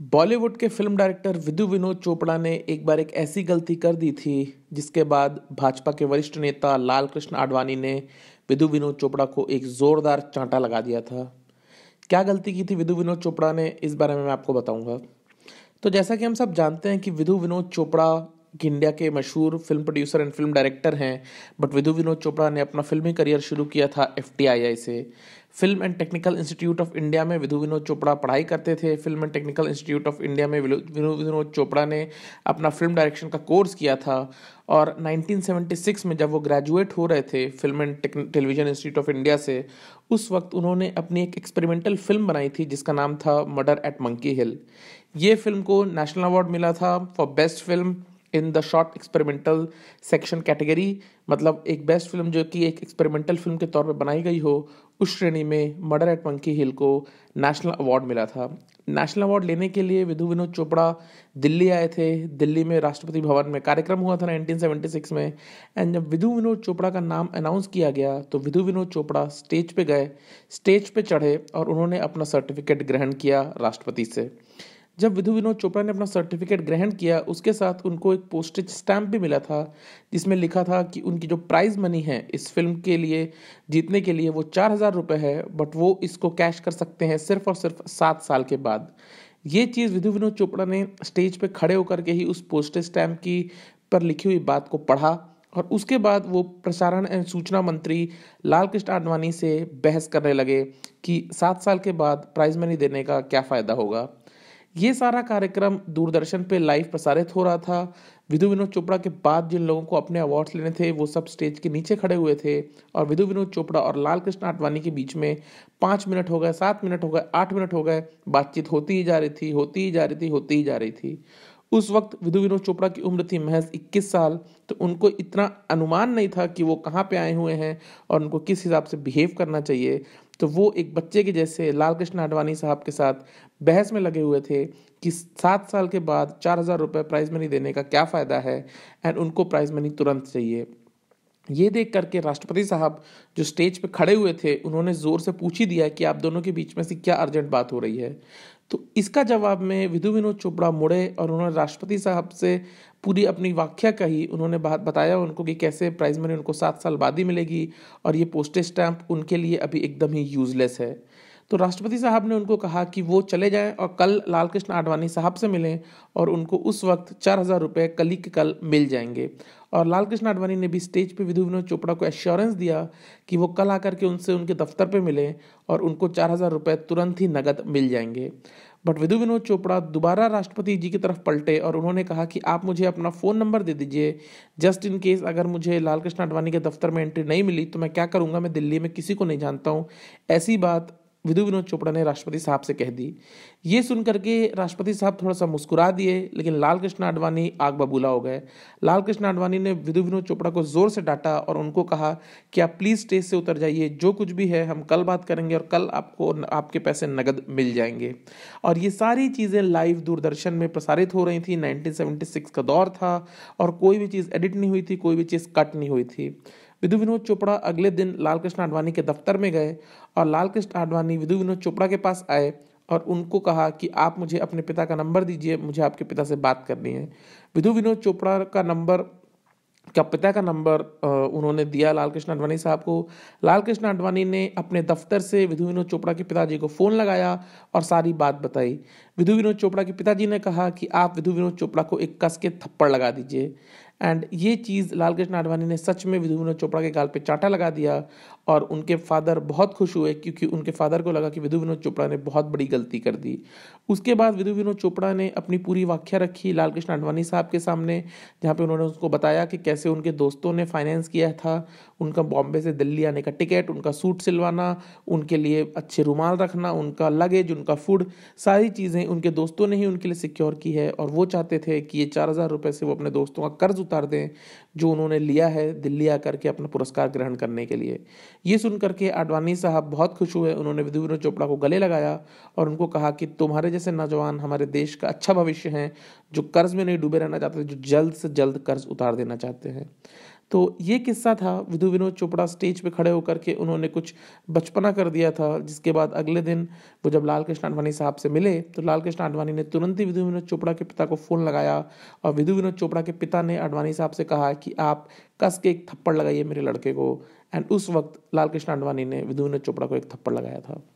बॉलीवुड के film director Vidhu Vinod Chopra ने एक बार एक ऐसी गलती कर दी थी जिसके बाद भाजपा के वरिष्ठ नेता लाल कृष्ण आडवाणी ने विधु विनोद चोपड़ा को एक ज़ोरदार चांटा लगा दिया था क्या गलती की थी विधु विनोद चोपड़ा ने इस बारे में मैं आपको बताऊंगा तो जैसा कि हम सब जानते हैं कि विधु विनोद चोपड़ा कि इंडिया के मशहूर film producer and film director हैं बट विधु विनोद चोपड़ा ने अपना फिल्मी करियर शुरू किया था एफ से film and technical institute of India में विधु विनोद चोपड़ा पढ़ाई करते थे film and technical institute of India में विधु विनोद चोपड़ा ने अपना फिल्म डायरेक्शन का कोर्स किया था और 1976 में जब वो ग्रेजुएट हो रहे थे film and television institute of India से उस वक्त उन्होंने अपनी एक एक्सपेरिमेंटल फिल्म बनाई थी जिसका नाम था मर्डर एट मंकी हिल ये फिल्म को नेशनल अवार्ड मिला था for best film in the short experimental section category मतलब एक बेस्ट फिल्म जो कि एक एक्सपेरिमेंटल फिल्म के तौर पर बनाई गई हो उस श्रेणी में मर्डर एट मंकी हिल को नेशनल अवार्ड मिला था नेशनल अवार्ड लेने के लिए विधु विनोद चोपड़ा दिल्ली आए थे दिल्ली में राष्ट्रपति भवन में कार्यक्रम हुआ था 1976 में एंड जब विधु विनोद चोपड़ा का नाम अनाउंस किया गया तो विधु विनोद चोपड़ा स्टेज पे गए स्टेज पे चढ़े और उन्होंने अपना सर्टिफिकेट ग्रहण किया राष्ट्रपति से जब विधु विनोद चोपड़ा ने अपना सर्टिफिकेट ग्रहण किया उसके साथ उनको एक पोस्टेज स्टैम्प भी मिला था जिसमें लिखा था कि उनकी जो प्राइज़ मनी है इस फिल्म के लिए जीतने के लिए वो चार हज़ार रुपये है बट वो इसको कैश कर सकते हैं सिर्फ और सिर्फ सात साल के बाद ये चीज़ विधु विनोद चोपड़ा ने स्टेज पर खड़े होकर के ही उस पोस्टेज स्टैम्प की पर लिखी हुई बात को पढ़ा और उसके बाद वो प्रसारण एवं सूचना मंत्री लालकृष्ण आडवाणी से बहस करने लगे कि सात साल के बाद प्राइज़ मनी देने का क्या फ़ायदा होगा ये सारा कार्यक्रम दूरदर्शन पे लाइव प्रसारित हो रहा था विधु विनोद चोपड़ा के बाद जिन लोगों को अपने अवार्ड्स लेने थे वो सब स्टेज के नीचे खड़े हुए थे और विधु विनोद चोपड़ा और लाल कृष्ण आडवाणी के बीच में पाँच मिनट हो गए सात मिनट हो गए आठ मिनट हो गए बातचीत होती ही जा रही थी होती ही जा रही थी होती ही जा रही थी उस वक्त विधु विनोद चोपड़ा की उम्र थी महज 21 साल तो उनको इतना अनुमान नहीं था कि वो कहाँ पे आए हुए हैं और उनको किस हिसाब से बिहेव करना चाहिए तो वो एक बच्चे के जैसे लाल कृष्ण आडवाणी साहब के साथ बहस में लगे हुए थे कि सात साल के बाद चार हज़ार रुपये प्राइज़ मनी देने का क्या फ़ायदा है एंड उनको प्राइज़ मनी तुरंत चाहिए ये देख करके राष्ट्रपति साहब जो स्टेज पे खड़े हुए थे उन्होंने ज़ोर से पूछ ही दिया कि आप दोनों के बीच में से क्या अर्जेंट बात हो रही है तो इसका जवाब में विधु विनोद चोपड़ा मुड़े और उन्होंने राष्ट्रपति साहब से पूरी अपनी व्याख्या कही उन्होंने बात बताया उनको कि कैसे प्राइज मनी उनको सात साल बाद ही मिलेगी और ये पोस्टेज स्टैम्प उनके लिए अभी एकदम ही यूजलेस है तो राष्ट्रपति साहब ने उनको कहा कि वो चले जाएं और कल लालकृष्ण आडवाणी साहब से मिलें और उनको उस वक्त चार हज़ार रुपये कली के कल मिल जाएंगे और लाल कृष्ण आडवाणी ने भी स्टेज पे विधु विनोद चोपड़ा को एश्योरेंस दिया कि वो कल आकर के उनसे उनके दफ्तर पे मिले और उनको चार हज़ार रुपये तुरंत ही नगद मिल जाएंगे बट विधु विनोद चोपड़ा दोबारा राष्ट्रपति जी की तरफ पलटे और उन्होंने कहा कि आप मुझे अपना फ़ोन नंबर दे दीजिए जस्ट इन केस अगर मुझे लाल कृष्ण आडवाणी के दफ्तर में एंट्री नहीं मिली तो मैं क्या करूँगा मैं दिल्ली में किसी को नहीं जानता हूँ ऐसी बात विधु विनोद चोपड़ा ने राष्ट्रपति साहब से कह दी ये सुन करके राष्ट्रपति साहब थोड़ा सा मुस्कुरा दिए लेकिन लाल कृष्ण आडवाणी आग बबूला हो गए लाल कृष्ण आडवाणी ने विधु विनोद चोपड़ा को जोर से डांटा और उनको कहा कि आप प्लीज़ स्टेज से उतर जाइए जो कुछ भी है हम कल बात करेंगे और कल आपको आपके पैसे नगद मिल जाएंगे और ये सारी चीज़ें लाइव दूरदर्शन में प्रसारित हो रही थी नाइनटीन का दौर था और कोई भी चीज़ एडिट नहीं हुई थी कोई भी चीज़ कट नहीं हुई थी विधु विनोद चोपड़ा अगले दिन लालकृष्ण आडवाणी के दफ्तर में गए और लालकृष्ण आडवाणी विधु विनोद चोपड़ा के पास आए और उनको कहा कि आप मुझे अपने पिता का नंबर दीजिए मुझे आपके पिता से बात करनी है विधु विनोद चोपड़ा का नंबर का पिता का नंबर उन्होंने दिया लालकृष्ण आडवाणी साहब को लालकृष्ण आडवाणी ने अपने दफ्तर से विधु विनोद चोपड़ा के पिताजी को फ़ोन लगाया और सारी बात बताई विधु विनोद चोपड़ा के पिताजी ने कहा कि आप विधु विनोद चोपड़ा को एक कस के थप्पड़ लगा दीजिए एंड ये चीज़ लाल कृष्ण आडवाणी ने सच में विधु विनोद चोपड़ा के गाल पे चाटा लगा दिया और उनके फादर बहुत खुश हुए क्योंकि उनके फादर को लगा कि विधु विनोद चोपड़ा ने बहुत बड़ी गलती कर दी उसके बाद विधु विनोद चोपड़ा ने अपनी पूरी व्याख्या रखी लाल कृष्ण आडवाणी साहब के सामने जहाँ पे उन्होंने उसको बताया कि कैसे उनके दोस्तों ने फाइनेंस किया था उनका बॉम्बे से दिल्ली आने का टिकट उनका सूट सिलवाना उनके लिए अच्छे रुमाल रखना उनका लगेज उनका फूड सारी चीज़ें उनके दोस्तों ने ही उनके लिए सिक्योर की है और वो चाहते थे कि ये चार हज़ार रुपये से वो अपने दोस्तों का कर्ज उतार दें जो उन्होंने लिया है दिल्ली आकर के अपना पुरस्कार ग्रहण करने के लिए ये सुन करके आडवाणी साहब बहुत खुश हुए उन्होंने विधु विनोद चोपड़ा को गले लगाया और उनको कहा कि तुम्हारे जैसे नौजवान हमारे देश का अच्छा भविष्य हैं जो कर्ज में नहीं डूबे रहना चाहते जो जल्द से जल्द कर्ज उतार देना चाहते हैं तो ये किस्सा था विधु विनोद चोपड़ा स्टेज पे खड़े होकर के उन्होंने कुछ बचपना कर दिया था जिसके बाद अगले दिन वो जब लाल कृष्ण आडवाणी साहब से मिले तो लाल कृष्ण आडवाणी ने तुरंत ही विधु विनोद चोपड़ा के पिता को फ़ोन लगाया और विधु विनोद चोपड़ा के पिता ने आडवाणी साहब से कहा कि आप कस के एक थप्पड़ लगाइए मेरे लड़के को एंड उस वक्त लाल कृष्ण आडवाणी ने विधु विनोद चोपड़ा को एक थप्पड़ लगाया था